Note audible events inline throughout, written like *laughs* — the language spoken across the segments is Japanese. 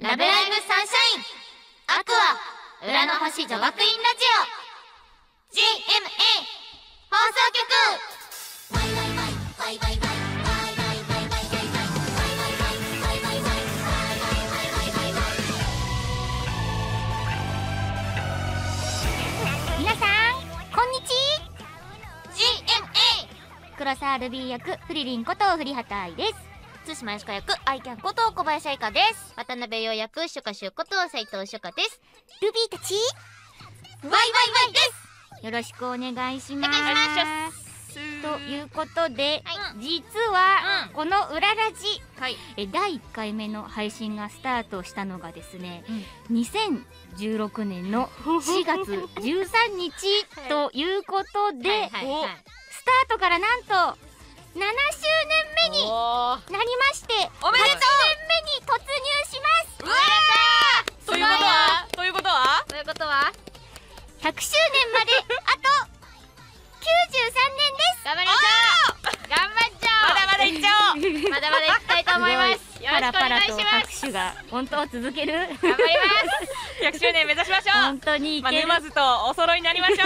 ラブライブサンシャインアクア裏の星女学院ラジオ GMA 放送局さんこんにちは GMA 黒沢ルビー役フリリンこと振畑愛です津島よし役アイキャンこと小林愛香です渡辺陽役初夏修こと斉藤初夏ですルビーたちワイワイワイですよろしくお願いしますということで、はい、実は、この裏ラジ、はい、え第1回目の配信がスタートしたのがですね、うん、2016年の4 *laughs* 月13日ということで、スタートからなんと7周年目になりましておめでとう8年目に突入しますうわーということはということはということは100周年まであと93年です頑張りましょう頑張っちゃおうまだまだいっちゃおうまだまだいきたいと思います *laughs* よろしくお願いします *laughs* が本当続ける頑張ります100周年目指しましょう本当にいける、まあ、ずとお揃いになりましょ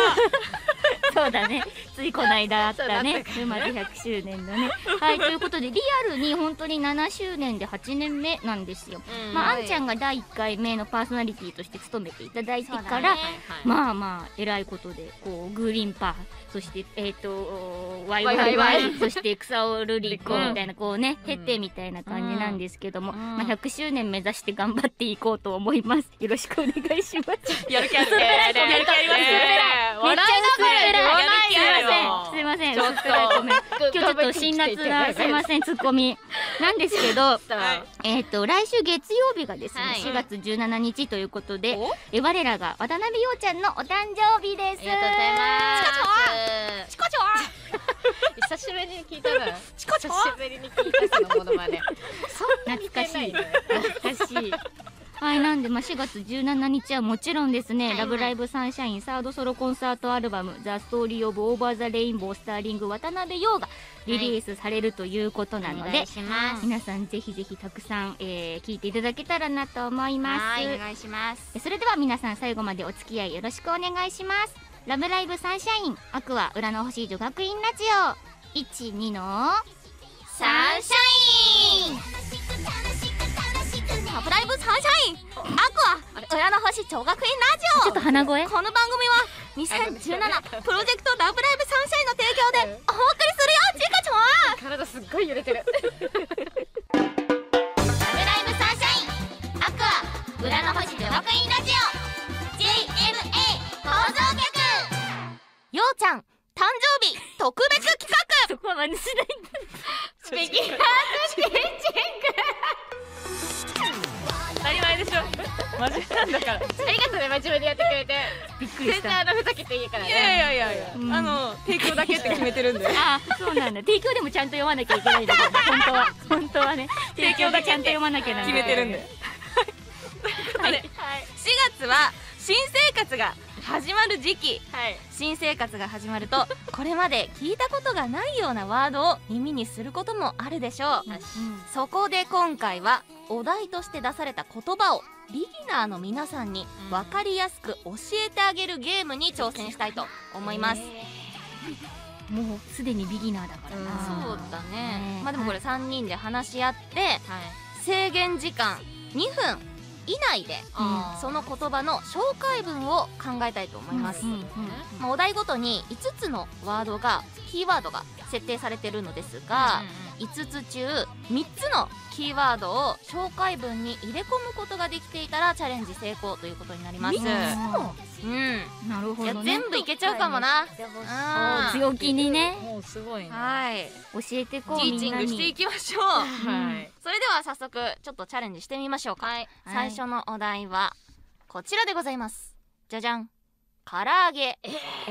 う *laughs* そうだねついこの間あったね「沼津100周年」のね。はいということでリアルに本当に7周年で8年目なんですよ。うん、まあ、あんちゃんが第1回目のパーソナリティとして務めていただいてから、ね、まあまあえらいことでこうグリーンパーそしてえっ、ー、とワイワイワイそして草をルリコみたいなこうね経てみたいな感じなんですけども、うん、まあ、100周年目指して頑張っていこうと思います。よろしくお願いします。*laughs* やる気あるね。やる気あります。めっちゃ薄っぺらい。やる気ある。せんすみませんちょっとごめん今日ちょっと辛辣なすみませんツッコミなんですけど *laughs* えっと来週月曜日がですね四月十七日ということで我らが渡辺陽ちゃんのお誕生日ですありがとうございますチコチョ久しぶりに聞いたのチコチョ久しぶりに聞いたそのものまでそ懐かしい懐かしいはい、なんで、まあ、4月17日はもちろんですね、はいはい、ラブライブサンシャインサードソロコンサートアルバム、ザ・ストーリー・オブ・オーバー・ザ・レインボー・スターリング・渡辺陽がリリースされるということなので、はい、皆さんぜひぜひたくさん、えー、聞いていただけたらなと思います。お願いします。それでは皆さん最後までお付き合いよろしくお願いします。ラブライブサンシャイン、アクア、裏の星女学院ラジオ、1、2の、サンシャインサプライブサンシャインアクア裏の星超学院ラジオちょっと鼻声この番組は2017 *laughs* プロジェクトラブライブサンシャインの提供でお送りするよちかちゃん体すっごい揺れてるラブライブサンシャインアクア裏の星女学院ラジオ JMA 放送局ようちゃん誕生日特別企画そこは真似しないんだビギナーズキッチンク真面目なんだからありがとうね真面目でやってくれてびっくりした全然あのふざけていいからねいやいやいやうん、あの提供だけって決めてるんであそうなんだ提供でもちゃんと読まなきゃいけないんだけど本当は本当はね提供がちゃんと読まなきゃな決めてるんで、はい、はい、4月は新生活が始まる時期、はい、新生活が始まると *laughs* これまで聞いたことがないようなワードを耳にすることもあるでしょう、うん、そこで今回はお題として出された言葉をビギナーの皆さんに分かりやすく教えてあげるゲームに挑戦したいと思います、えー、もうすでにビギナーだからな、そうだね、まあでもこれ3人で話し合って、はい、制限時間2分以内で、その言葉の紹介文を考えたいと思います、まあ、お題ごとに5つのワードがキーワードが設定されてるのですが、5つ中3つのキーワードを紹介文に入れ込むことができていたらチャレンジ成功ということになります。うん、なるほど、ね、全部いけちゃうかもな。強気にね。もうすごいはい。教えてこうティーチングしていきましょう。はい。それでは早速ちょっとチャレンジしてみましょうか。はい、最初のお題はこちらでございます。じゃじゃん。唐揚げ。えー、え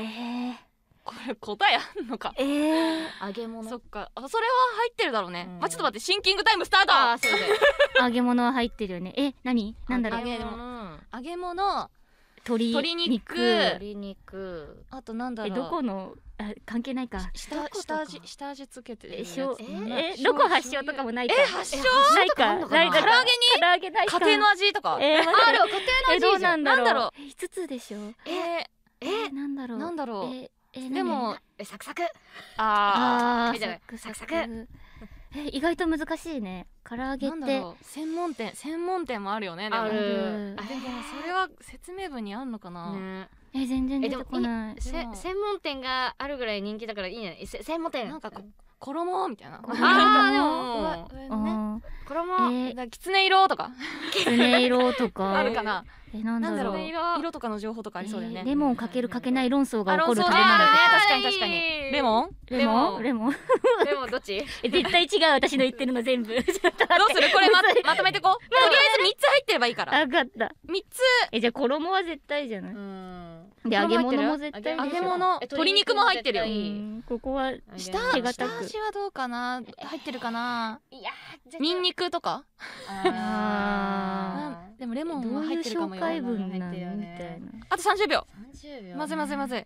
ーこれ答えあんのかえー、揚げ物そっかあそれは入ってるだろうね、うん、まあちょっと待ってシンキングタイムスタートあーそうだ *laughs* 揚げ物は入ってるよねえ何なんだろう揚げ物揚げ物鶏鶏肉鶏肉あとなんだろうえどこのあ関係ないか下下味下味つけてええどこ発祥とかもないかえ発祥ないかないか唐揚げに唐揚げない家庭の味とかえー、ある家庭の味なんだろう五つでしょえー、えー、なんだろうなんだろうええサクサクああサクサクサクえ意外と難しいね唐揚げって専門店専門店もあるよねでもあるでもそれは説明文にあんのかな、ね、え全然出てこない専門店があるぐらい人気だからいいね専門店なんかこ衣みたいな。ああでも上ね。衣、えー、きつね色とか。きつね色とか。*laughs* あるかな。えなんだろう。色とかの情報とかありそうだよね。レモンかけるかけない論争が起こる食べ物確かに確かに。レモン？レモン？レモン？レモンどっち？*laughs* 絶対違う私の言ってるの全部。どうするこれままとめてこう。*laughs* とりあえず三つ入ってればいいから。分かった。三つ。えじゃ衣は絶対じゃない。うん。で揚げ物も絶対揚げ物鶏肉も入ってるよここは下味はどうかな入ってるかないやニンニクとかああ、でもレモンは入ってるかもよあと30秒まずいまずいまずい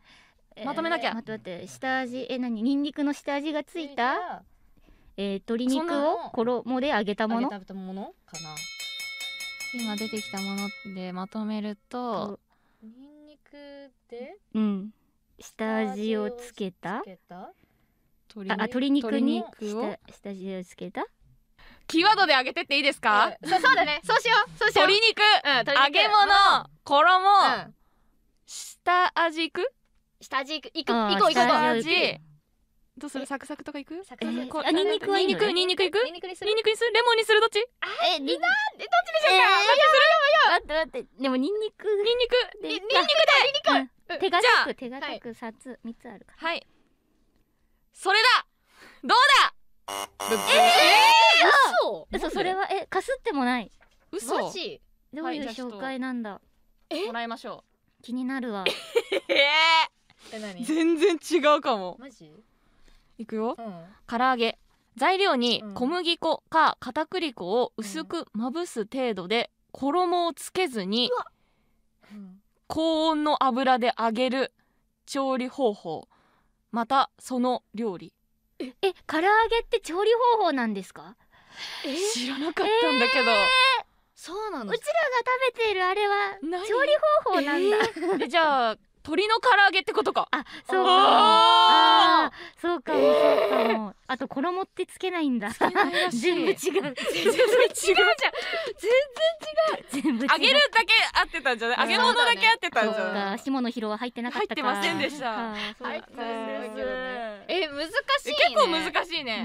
まとめなきゃ待って待って下味え何ニンニクの下味がついたえ鶏肉を衣で揚げたもの今出てきたものでまとめるとニで、うん、下味をつけたあ鶏肉に下味をつけたキーワードで上げてっていいですか、うん、そそうだね *laughs* そうしようそうしよう鶏肉うん鶏肉、揚げ物、衣、下味いく下味いくいくいこいこ下味どうするサクサクとかいくサクサク、あニンニクはニンニクいくニンニクにくニンニクにするレモンにするどっちえなんでどっちでしょうか、えー、待って待ってでもニンニクニンニクニンニクニンニク手堅く手堅く三つ三つあるからはいそれだどうだええ嘘嘘それはえかすってもない嘘どういう紹介なんだもらいましょう気になるわ *laughs* え全然違うかもマジいくよ、うん、唐揚げ材料に小麦粉か片栗粉を薄くまぶす程度で衣をつけずに高温の油で揚げる調理方法またその料理え唐揚げって調理方法なんですか知らなかったんだけど、えー、そうなのうちらが食べているあれは調理方法なんだ、えー、じゃあ鶏の唐揚げってことかあそうかあそうかも、そうかもあと衣ってつけないんだ全部違う全然違うじゃん全然違う全部揚げるだけ合ってたんじゃない揚げ物だけ合ってたんじゃない下の広は入ってなかった入ってませんでした入ってませんでえ難しい、結構難しいね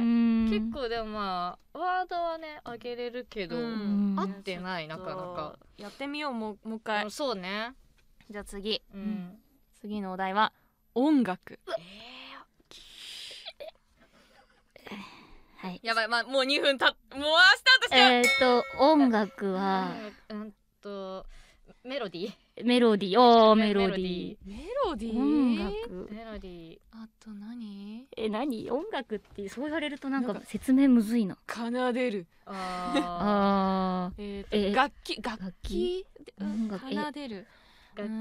結構でもワードはねあげれるけど合ってないなかなかやってみようもうもう一回そうねじゃあ次、うん、次のお題は音楽はいやばいまあもう2分たもうスタートしてえっと音楽はうんとメロディーメロディーおーメロディーメロディー音楽メロディーあと何え何音楽ってそう言われるとなんか説明むずいな奏でるああえ楽器楽器奏でる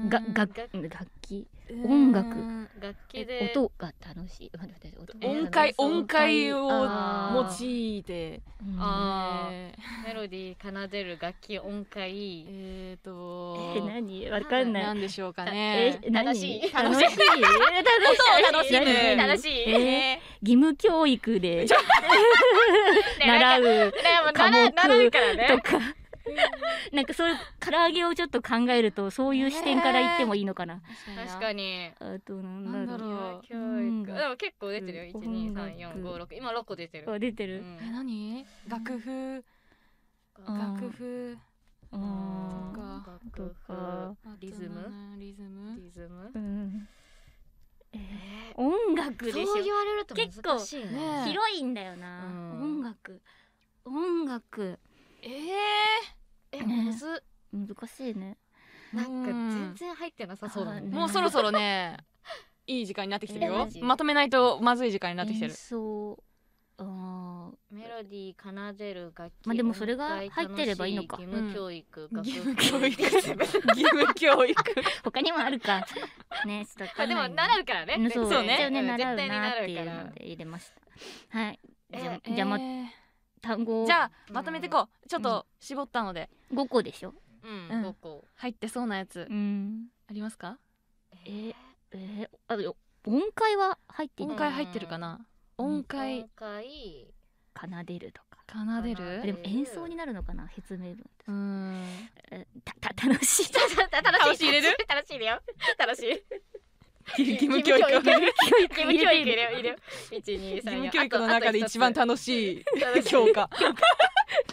がが楽器音楽楽器で音が楽しい音階音階を用いてあ、えー、メロディー奏でる楽器音階えっ、ー、とえ何わかんないなんでしょうかねえー、楽しい楽しい楽しい楽しい楽しい、えー、義務教育で習う科目とか、ね、*laughs* なんかそういう唐揚げをちょっと考えるとそういう視点から言ってもいいのかな、確かにあとなんだろう教育、でも結構出てるよ12345 6今6個出てるあ出てる、え何楽譜楽譜あとかリズムリズムリズム、うん音楽でしょそう言われると結構広いんだよな、音楽音楽えええ、むず難しいねなんか全然入ってなさそうだね、もうそろそろね *laughs* いい時間になってきてるよまとめないとまずい時間になってきてる演うあメロディー奏でる楽器まあでもそれが入ってればいいのか義務教育義務教育 *laughs* 義務教育他にもあるかねちょっとあでも習うからねそうね一応ね習うなって入れましたはいじゃ,、じゃあ単語じゃあまとめてこうちょっと絞ったので、5個でしょうん、5個入ってそうなやつ、うん、ありますかえー、えー、あ音階は入って音階入ってるかな、音階音階奏でるとか奏でるでも演奏になるのかな説明文うんたた楽しい *laughs* 楽しい入れる楽しいよ楽しい *laughs* 義務教育義務教育いるいる一二三義務教育の中で一番楽しい教科できた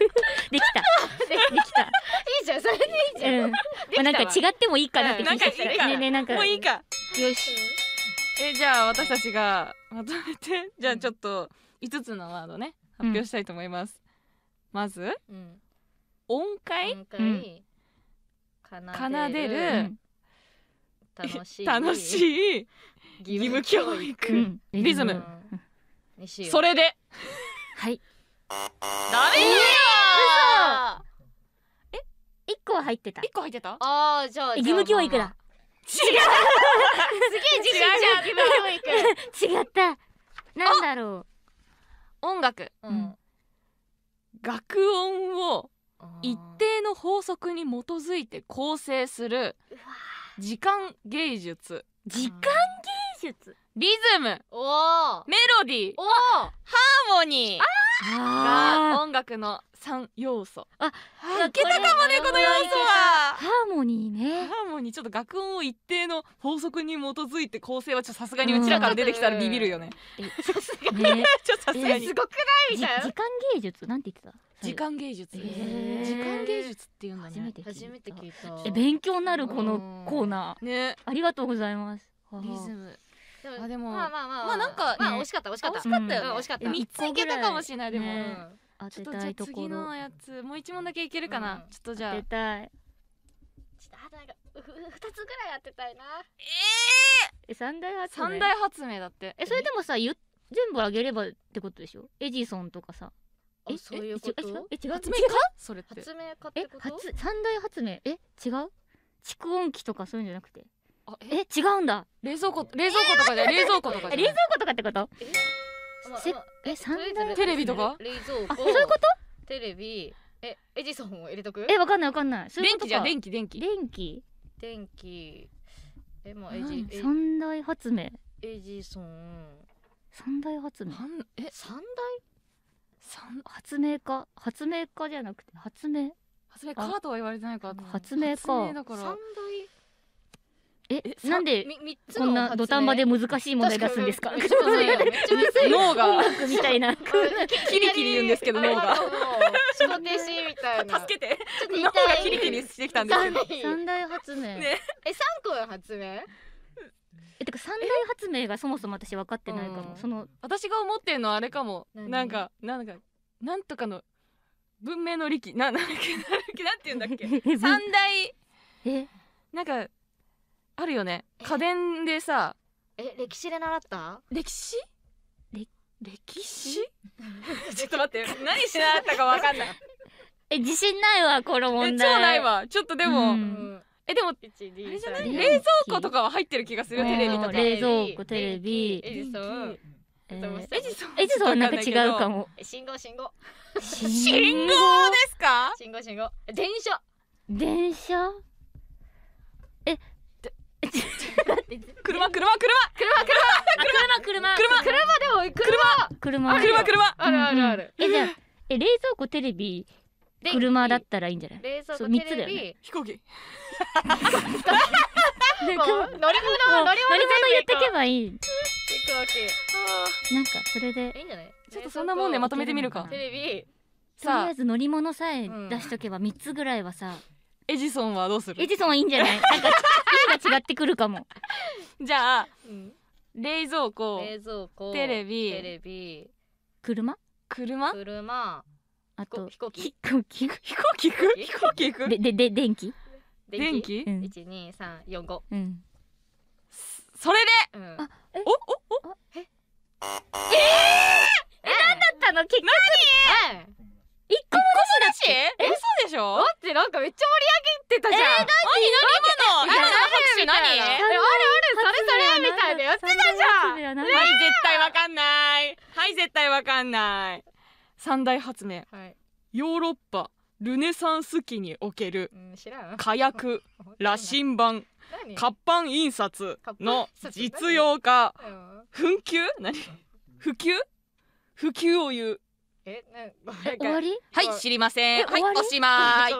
できたいいじゃんそれでいいじゃん、なんか違ってもいいかなって気がしたねねもういいかよしえじゃあ私たちがまとめてじゃあちょっと五つのワードね発表したいと思います、まず、音階奏でる、楽しい *laughs* 楽しい義務教育、うん、リズム、うん、それではいダメよえ一個入ってた一個入ってたああじゃあ義務教育だ違うすげえ自信じゃん義務教育違ったなんだろう音楽、うん、楽音を一定の法則に基づいて構成するうわ時間芸術時間芸術リズムおメロディーおハーモニーが音楽の3要素あ、はい、けたかもねこの要素はハーモニーねハーモニーちょっと楽音を一定の法則に基づいて構成はちょっとさすがにうちらから出てきたらビビるよねさすがにちょっとさすがに *laughs* すごくないみたいな時間芸術なんて言ってた時間芸術、時間芸術っていうのね初めて聞いたえ勉強なるこのコーナー、ね、ありがとうございますリズムあでもまあまあまあまあなんか、まあ惜しかった惜しかった惜しかったよ、惜しかった三ついけたかもしれないでも、ちょっとじゃあ次のやつもう一問だけいけるかな、ちょっとじゃあ当てたいちょっとあなんか二つぐらい当てたいなええ三大発明三大発明だってえそれでもさゆ全部あげればってことでしょエジソンとかさえそういうことえ違う発明家それって発明家え発三大発明え違う蓄音機とかそういうんじゃなくてえ違うんだ冷蔵庫冷蔵庫とかじゃ、え冷蔵庫とか冷蔵庫とかってことええ三大テレビとか冷蔵庫そういうことテレビえエジソンを入れとくえわかんないわかんない電気じゃ電気電気電気電気えもうエジ三大発明エジソン三大発明え三大発明家発明家じゃなくて発明発明家とは言われてないから発明家三大えなんでこんな土壇場で難しい問題出すんですか *laughs* *laughs* 脳が音楽みたいなキリキリ言うんですけど脳が仕事みたいな助けて脳がキリキリしてきたんですけど三大発明え三個発明えてか三大発明がそもそも私分かってないかも、その私が思ってんのはあれかもなんかなんかなんとかの文明の利器ななななんて言うんだっけ *laughs* 三大えなんかあるよね家電でさえ歴史で習った歴史歴史 *laughs* ちょっと待って何しなかったか分かんない *laughs* え自信ないわこの問題超ないわちょっとでも、うんえでも冷蔵庫とかは入ってる気がするテレビとか冷蔵庫テレビエジソンエジソンエジソンなんか違うかも *laughs* 信号信号信号ですか信号信号電車電車え車車車車車車車車車車でも車車車車あるあるあるえじゃえ冷蔵庫テレビ車だったらいいんじゃない冷蔵庫三つだよね飛行機乗り物乗り物乗り物言ってけばいい飛行機なんかそれでいいんじゃないちょっとそんなもんでまとめてみるかテレビとりあえず乗り物さえ出しとけば三つぐらいはさエジソンはどうすエジソンはいいんじゃないなんか意味が違ってくるかも *laughs* じゃあうん冷蔵庫冷蔵庫テレビテレビ車車車あと飛行機飛行機飛行機行く飛行機行くででで電気電気一二三四五それで、うん、あえおおおええー、え何だったの結局何一個もなしえ嘘でしょだってなんかめっちゃ盛り上げてたじゃんえー、だっ何今の今の拍手何あるあるそれそれみたいなやってたじゃんはい絶対わかんないはい絶対わかんない三大発明、はい、ヨーロッパルネサンス期における火薬 *laughs* 羅針盤活版印刷の実用化紛糾何普及普及を言うえ、終わりはい、知りません。はい、おしまい。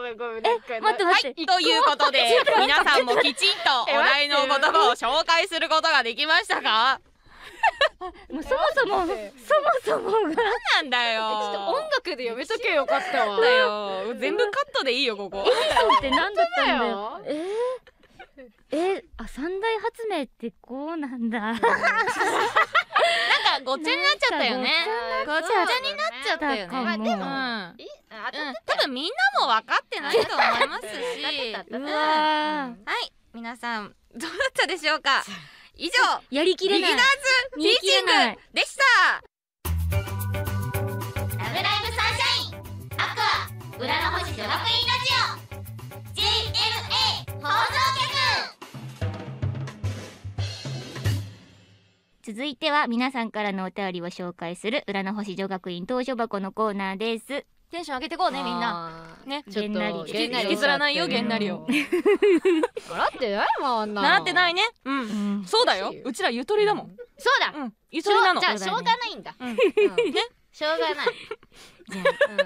え、待って待って。ということで、皆さんもきちんとお題の言葉を紹介することができましたか *laughs* もうそもそもそもそもがなんだよちょっと音楽でやめとけよかったわだよ全部カットでいいよここエジソンって何だったんだよえー、えー、あ三大発明ってこうなんだなんかごちゃになっちゃったよねごちゃになっちゃったよねまあでも、うんうん、多分みんなも分かってないと思いますし *laughs* はい皆さんどうだったでしょうか以上やりきれないビギナーズティーチングでしたラブライブサンシャインアクア裏の星女学院ラジオ JMA 放送局続いては皆さんからのお便りを紹介する裏の星女学院投書箱のコーナーですテンション上げてこうねみんなねちょっと削らないよげんなりを *laughs* 笑ってないもんな笑ってないねうん、うん、だようちらゆとりだもん、そうだ、ゆとりなのじゃあしょうがないんだ、うん、ねしょうがない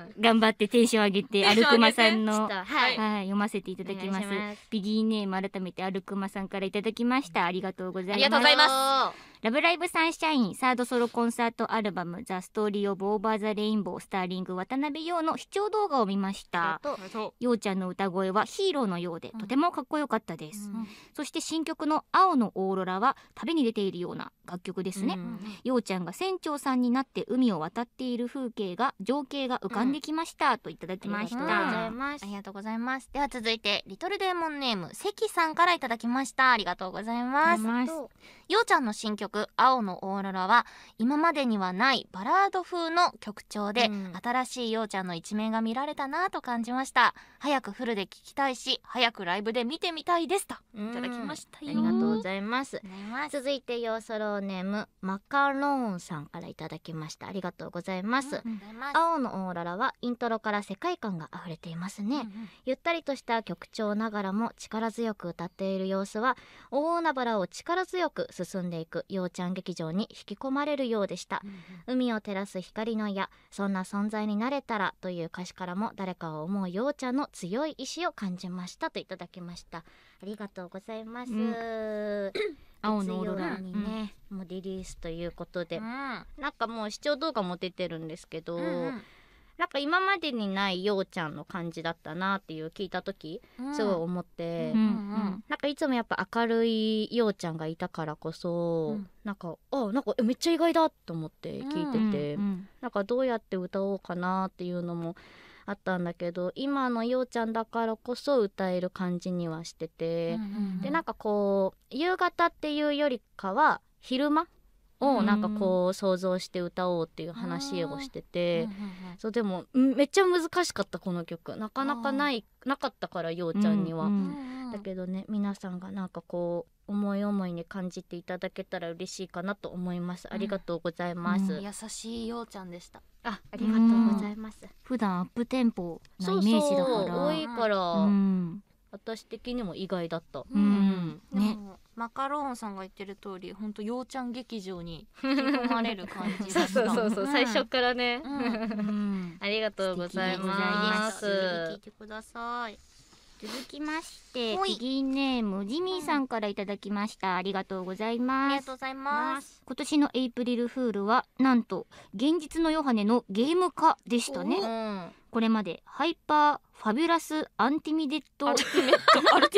*laughs* 頑張ってテンション上げてアルクマさんの、はい、はい、読ませていただきますビギーネーム改めてアルクマさんからいただきましたありがとうございますラブライブサンシャインサードソロコンサートアルバムザストーリーオブオーバーザレインボースターリング渡辺陽の視聴動画を見ました陽ちゃんの歌声はヒーローのようでとてもかっこよかったです、うん、そして新曲の青のオーロラは旅に出ているような楽曲ですね陽、うん、ちゃんが船長さんになって海を渡っている風景が情景が浮かんできました、うん、といただきましたありがとうございますでは続いてリトルデーモンネーム関さんからいただきましたありがとうございますようちゃんの新曲「青のオーロラ」は今までにはないバラード風の曲調で、うん、新しいようちゃんの一面が見られたなと感じました早くフルで聴きたいし早くライブで見てみたいですといただきましたありがとうございます続いてよソローネームマカロンさんからいただきましたありがとうございます、青のオーロラはイントロから世界観が溢れていますね、うんうん、ゆったりとした曲調ながらも力強く歌っている様子は大海原を力強く進んでいく陽ちゃん劇場に引き込まれるようでした、うん、海を照らす光の矢そんな存在になれたらという歌詞からも誰かを思う陽ちゃんの強い意志を感じましたといただきましたありがとうございます、うん *clears throat* 青のオーロラにね、うん、もうリリースということで、うん、なんかもう視聴動画も出てるんですけど、うんうんなんか今までにないようちゃんの感じだったなっていう聞いた時、すごい思って、うんうん、なんかいつもやっぱ明るいようちゃんがいたからこそ、うん、なんかあなんかめっちゃ意外だと思って聞いてて、うんうん、なんかどうやって歌おうかなっていうのもあったんだけど今のようちゃんだからこそ歌える感じにはしてて、うんうんうん、でなんかこう夕方っていうよりかは昼間をなんかこう想像して歌おうっていう話をしてて、そうでもめっちゃ難しかったこの曲なかなかないなかったからようちゃんには、だけどね皆さんがなんかこう思い思いに感じていただけたら嬉しいかなと思いますありがとうございます、優しいようちゃんでしたあありがとうございます、普段アップテンポなイメージだから多いから、私的にも意外だったうん、ねマカローンさんが言ってる通り本当ようちゃん劇場に *laughs* 引き込まれる感じそうそうそうそう、うん、最初からね、うんうん、ありがとうございます聞いてください続きましてピギーネームジミーさんからいただきました、ありがとうございますありがとうございます今年のエイプリルフールはなんと現実のヨハネのゲーム化でしたねこれまでハイパーファビュラスアンティミデッドアルテ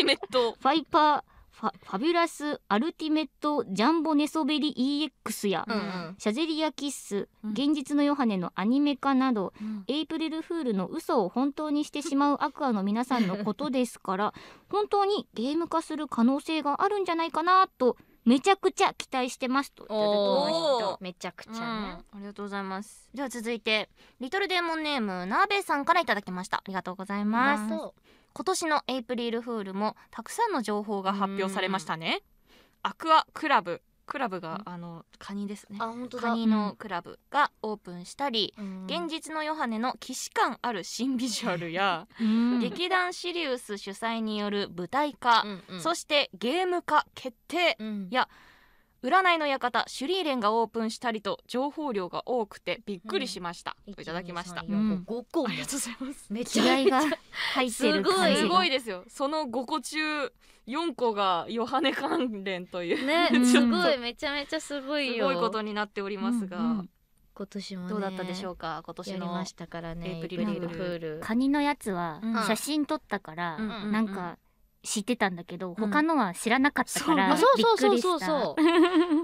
ィメットファイパーファファビュラスアルティメットジャンボネソベリ EX や、うんうん、シャゼリアキッス、うん、現実のヨハネのアニメ化など、うん、エイプリルフールの嘘を本当にしてしまうアクアの皆さんのことですから本当にゲーム化する可能性があるんじゃないかなとめちゃくちゃ期待してますといただめちゃくちゃね、うん、ありがとうございますでは続いてリトルデーモンネームなべさんからいただきましたありがとうございます今年のエイプリルフールもたくさんの情報が発表されましたねアクアクラブクラブがあのカニですねカニのクラブがオープンしたり、うん、現実のヨハネの既視感ある新ビジュアルや、*laughs* うん、劇団シリウス主催による舞台化、うんうん、そしてゲーム化決定や、うん占いの館シュリーレンがオープンしたりと情報量が多くてびっくりしました、うん、いただきました5個、ありがとうございますめちゃが入ってる感じすごいですよその5個中4個がヨハネ関連というね *laughs* すごいめちゃめちゃすごいすごいことになっておりますが、うんうん今年も、ね、どうだったでしょうか今年のましたからねエイプリルプールカニのやつは写真撮ったから、うん、なんか、うんうんうん知ってたんだけど、うん、他のは知らなかったからびっくりしたそうそうそうそ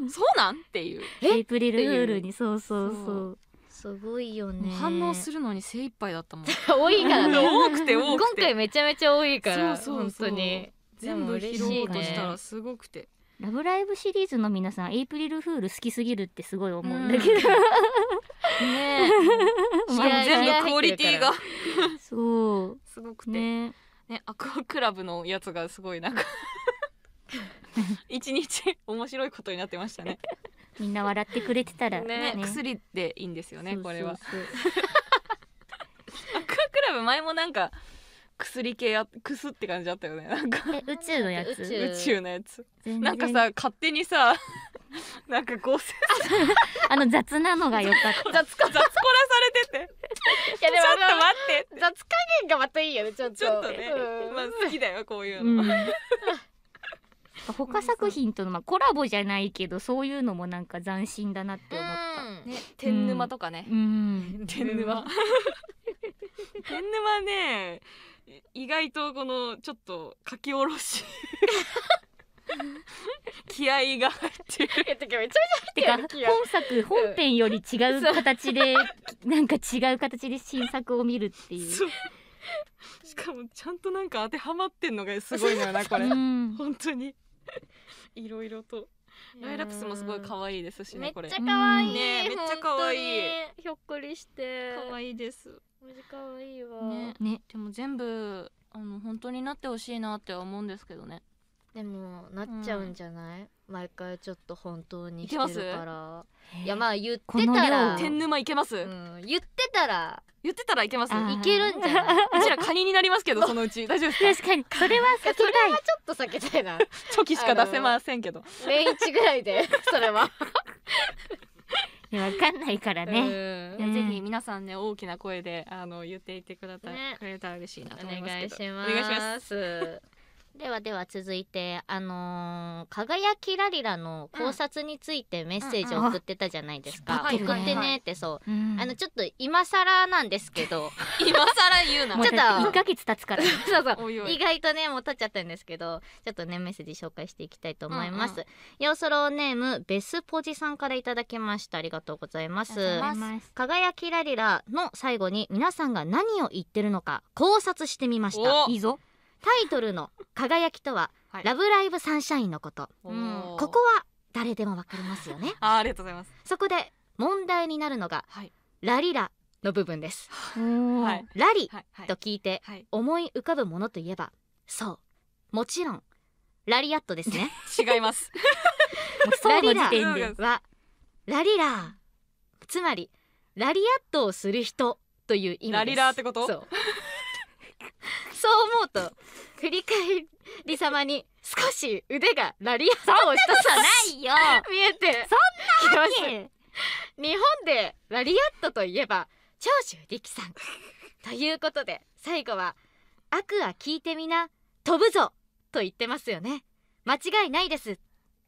う *laughs* そうなんっていう *laughs* エイプリルフールにそうそうそうすごいよね反応するのに精一杯だったもん *laughs* 多いからね多くて多くて今回めちゃめちゃ多いからそうそうそう本当に全部としたらすごくて、ラブライブシリーズの皆さんエイプリルフール好きすぎるってすごい思うんだけど、うん、ねえ全部クオリティがそうすごくてねねアクアクラブのやつがすごいなんか *laughs* 一日面白いことになってましたねみんな笑ってくれてたらねね薬でいいんですよねこれは *laughs* アクアクラブ前もなんか薬系やくすって感じだったよねなんか宇宙のやつ宇宙のやつなんかさ勝手にさ *laughs* なんか合成あの雑なのが良かった雑か雑こらされてて雑加減がまたいいよねちょっとちょっとね、うん、まあ好きだよこういうの、うん、*laughs* 他作品との、まあ、コラボじゃないけどそういうのもなんか斬新だなって思った、ね、天沼とかね、うん、天沼 *laughs* 天沼ね意外とこのちょっと書き下ろし *laughs* *laughs* 気合が入ってる。めちゃめちゃ入ってる。本作本編より違う形で、なんか違う形で新作を見るっていう。しかもちゃんとなんか当てはまってんのがすごいのよなこれ、ん、本当にいろいろとライラプスもすごい可愛いですしねこれめっちゃ可愛い、ね、めっちゃ可愛いひょっこりして可愛いですマジ可愛いわね、でも全部あの本当になってほしいなって思うんですけどねでもなっちゃうんじゃない、毎回ちょっと本当に来てるからいやまあ言ってたら、天沼いけます、うん、言ってたら言ってたらいけますいけるんじゃない *laughs* うちらカニになりますけどそのうち大丈夫です確かにそれは避けそれはちょっと避けたいな *laughs* チョキしか出せませんけど年一ぐらいで *laughs* それは、いやわかんないからね、ういんやぜひ皆さんね大きな声であの言っていてください、ねくれたら嬉しいなと思いおます願いしますではでは続いてあのー輝きラリラ」の考察についてメッセージを送ってたじゃないですうんか「あ送ってねってそう、あのちょっと今更なんですけど *laughs* 今更言うな *laughs* ちょっとだ一ヶ月経つから *laughs* そうそうおいおい意外とねもう経っちゃったんですけどちょっとねメッセージ紹介していきたいと思いまうんす、ヨーソローネームベスポジさんからいただきましたありがとうございますます輝きラリラの最後に皆さんが何を言ってるのか考察してみましたいいぞタイトルの「輝き」とは「はいラブライブサンシャイン」のことここは誰でもわかりますよね *laughs* あありがとうございますそこで問題になるのがはい「ラリラ」の部分ですはいラリと聞いて思い浮かぶものといえばそうもちろんラリアットですね *laughs* 違いますラリラはラリラーつまりラリアットをする人という意味ですラリラーってことそう *laughs* そう思うと振り返り様に少し腕がラリアットをしたさないよ見えてそんなわけ日本でラリアットといえば長州力さんということで最後は「アクア聞いてみな飛ぶぞ!」と言ってますよね間違いないです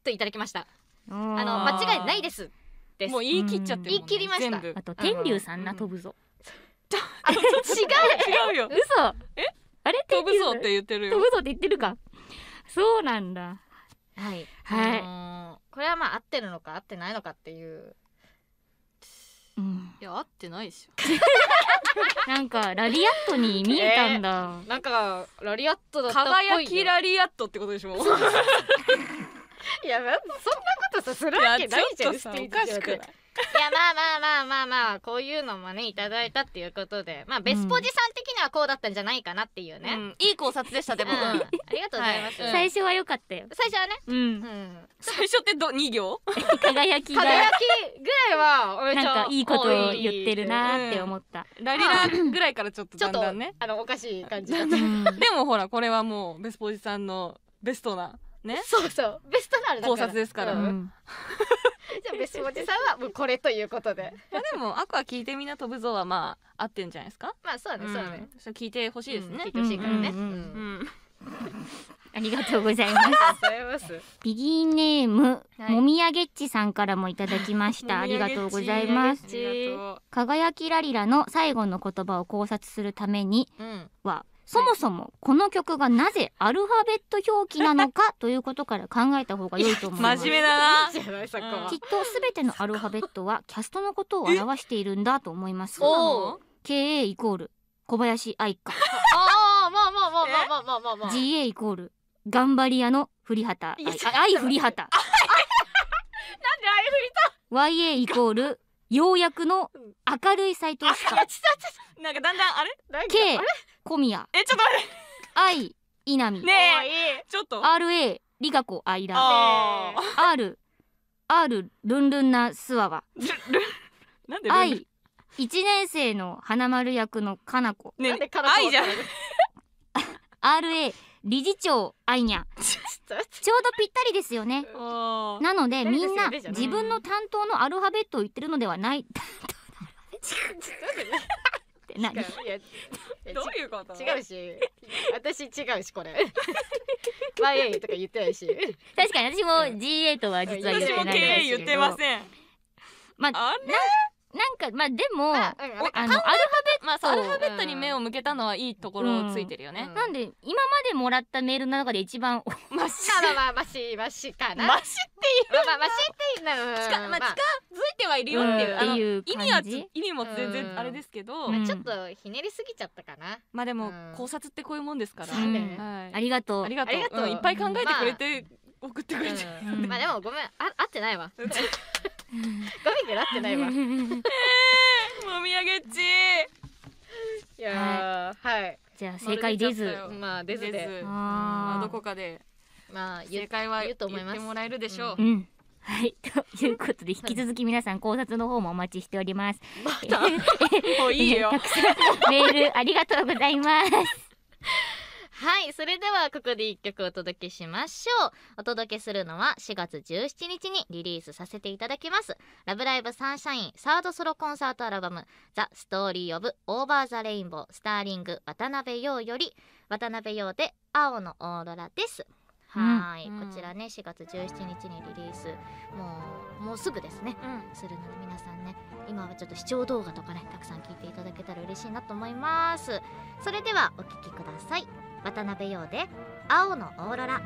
といただきましたあの間違いないですですもう言い切っちゃって、ね、言い切りましたあと天竜さんな、飛ぶぞ、うんあ違う *laughs* 違うよ嘘えあれ飛ぶぞって言ってるよ飛ぶぞって言ってるかそうなんだはいはい、これはまあ合ってるのか合ってないのかっていううん、いや合ってないでしょ *laughs* なんかラリアットに見えたんだ、えー、なんかラリアットだった輝きラリアットってことでしょいやそんなことさするわけないじゃんおかしくないいやまあまあまあまあまあこういうのもねいただいたっていうことでまあベスポジさん的にはこうだったんじゃないかなっていうね、うん、いい考察でしたでも、うん、ありがとうございます、はい、最初は良かったよ最初はねうん、最初ってど2行 *laughs* 輝きが輝きぐらいはなんかいいことを言ってるなって思った、うん、ラリラぐらいからちょっとだんだんねあのおかしい感じだった、でもほらこれはもうベスポジさんのベストなねそうそうベストなる考察ですから、うん、*laughs* じゃあベスモテさんはもうこれということでまあでも「アクア聞いてみな飛ぶぞ」はまあ合ってんじゃないですかまあそうねそうね、そう聞いてほしいですね、聞いてほしいからねうん *laughs* ありがとうございます。ビギーネーム、はい、もみあげっちさんからもいただきました。ありがとうございます。輝きラリラの最後の言葉を考察するためには、うんそもそもこの曲がなぜアルファベット表記なのかということから考えた方が良いと思います *laughs* 真面目だなきっとすべてのアルファベットはキャストのことを表しているんだと思います KA イコール小林愛香。ああまあまあまあまあまあまあまあ、まあ、GA イコール頑張り屋の振畑愛振畑なんで愛振りた YA イコールようやくの明るい斎藤しかなんかだんだんあれ K 小宮えちょっと待って I 稲見ねえちょっと RA リガコ間 R R ルンルンなスワワなん一年生の花丸役のかなこねえじゃん *laughs* RA 理事長アにゃ。*laughs* ちょうどぴったりですよねなのでみんな自分の担当のアルファベットを言ってるのではないちょっとって何 *laughs* どういうこと違うし *laughs* 私違うしこれ YA *laughs* とか言ってないし確かに私も GA とは実は言ってない私も KA 言ってませんまあ、あれなんかまあでもあアルファベット、アルファベットに目を向けたのはいいところをついてるよね、なんで今までもらったメールの中で一番 *laughs* マシまあまあマシマシかなマシっていうまあマシっていうのまあ近づいてはいるよっていう意味は意味も全然あれですけどちょっとひねりすぎちゃったかなまあでも考察ってこういうもんですからありがとうありがとういっぱい考えてくれて送ってくれて、うん、まあでもごめんあ合ってないわガミくん合ってないわえー、*laughs* もみあげっちいやはい、はい、じゃあ正解出ずまあ出ずであどこかでまあ正解は言ってもらえるでしょう、うん、うんはい。*laughs* ということで、引き続き皆さん考察の方もお待ちしております。また *laughs* もういいよ。たくさんメールありがとうございます。はいそれではここで1曲お届けしましょうお届けするのは4月17日にリリースさせていただきます「ラブライブサンシャイン」サードソロコンサートアルバム「ザ・ストーリー・オブ・オーバー・ザ・レインボー」スターリング渡辺陽より渡辺陽で「青のオーロラ」ですはい、うん、こちらね4月17日にリリースもうもうすぐですね、うん、するので皆さんね今はちょっと視聴動画とかねたくさん聞いていただけたら嬉しいなと思いますそれではお聴きください渡辺陽で「青のオーロラ」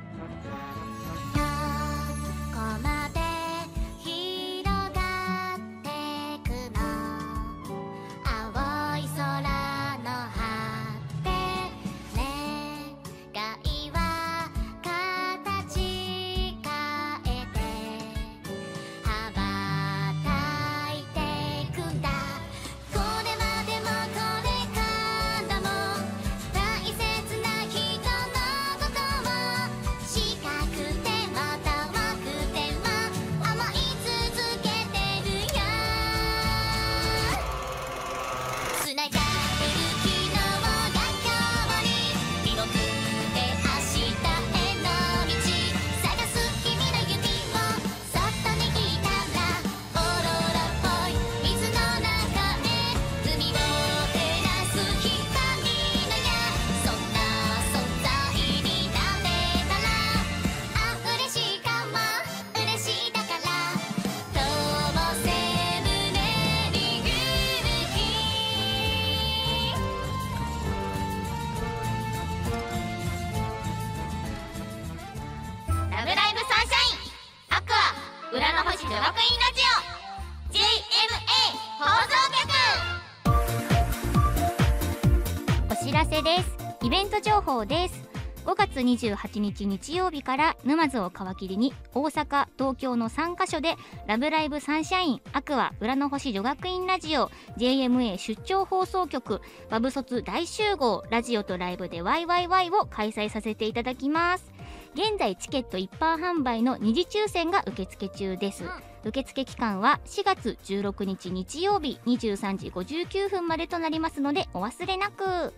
月28日日曜日から沼津を皮切りに大阪東京の3カ所で「ラブライブサンシャイン」「アクア」「裏の星女学院ラジオ」「JMA 出張放送局」「バブ卒大集合」「ラジオとライブでワイワイワイを開催させていただきます現在チケット一般販売の二次抽選が受付中です、受付期間は4月16日日曜日23時59分までとなりますのでお忘れなく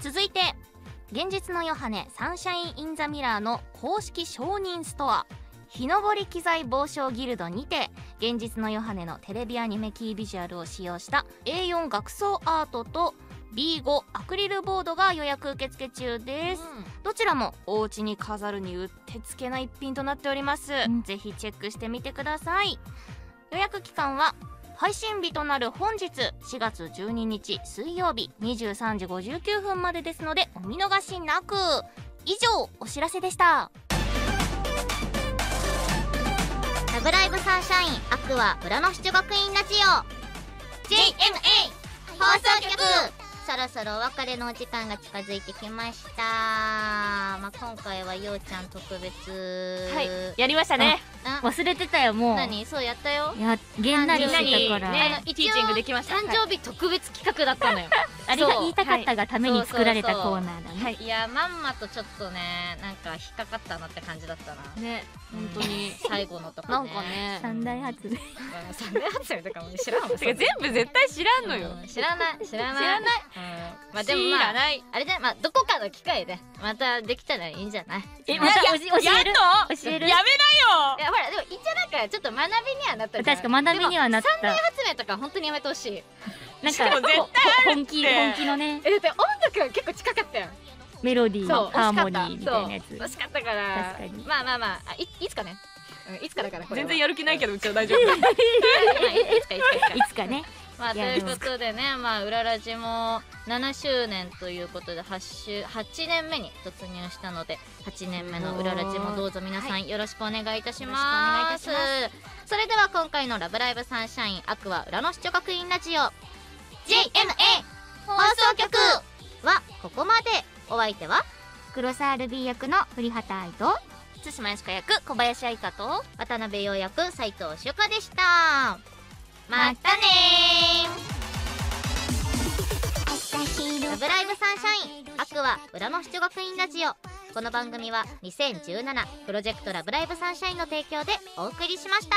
続いて現実のヨハネサンシャイン・イン・ザ・ミラーの公式承認ストア日のぼり機材防止ギルドにて現実のヨハネのテレビアニメキービジュアルを使用した A4 学装アートと B5 アクリルボードが予約受付中です、うん、どちらもお家に飾るにうってつけな一品となっております、うん、ぜひチェックしてみてください予約期間は配信日となる本日4月12日水曜日23時59分までですのでお見逃しなく以上お知らせでした「ラブライブサンシャインアクア村の市学院ラジオ」JMA 放送局そろそろお別れのお時間が近づいてきました。まあ、今回はようちゃん特別。はい、やりましたね。忘れてたよもう何そうやったよいやげんなりしてたからねティーチングできました誕生日特別企画だったのよあれが言いたかったがために作られたコーナーだねいやまんまとちょっとねなんか引っかかったなって感じだったなね本当に最後のとかなんかね三大発明三大発明とかも知らんわ全部絶対知らんのよ知らない知らない知らないまあでもまああれじゃまあどこかの機会でまたできたらいいんじゃないえまた教えるやめなよほらでも一応なんかちょっと学びにはなった確か学びにはなった三大発明とか本当にやめてほしいなんか本気本気のねえだって音楽は結構近かったよメロディーのハーモニーみたいなやつ惜しかったからまあまあまあいいつかねいつかだから全然やる気ないけどうちは大丈夫 *laughs* いつかいつかいつかねまあ、ということでね、まあ、裏らじも7周年ということで8週、8年目に突入したので、8年目の裏らじもどうぞ皆さんよろしくお願いいたします。それでは今回のラブライブサンシャインアクア裏の市長学院ラジオ JMA 放送局はここまで。お相手は黒沢ルビー役の栗畑愛と対馬よしか役小林愛香と渡辺陽役斎藤しゅかでした。またねラブライブサンシャインアクア裏の出学院ラジオこの番組は2017プロジェクトラブライブサンシャインの提供でお送りしました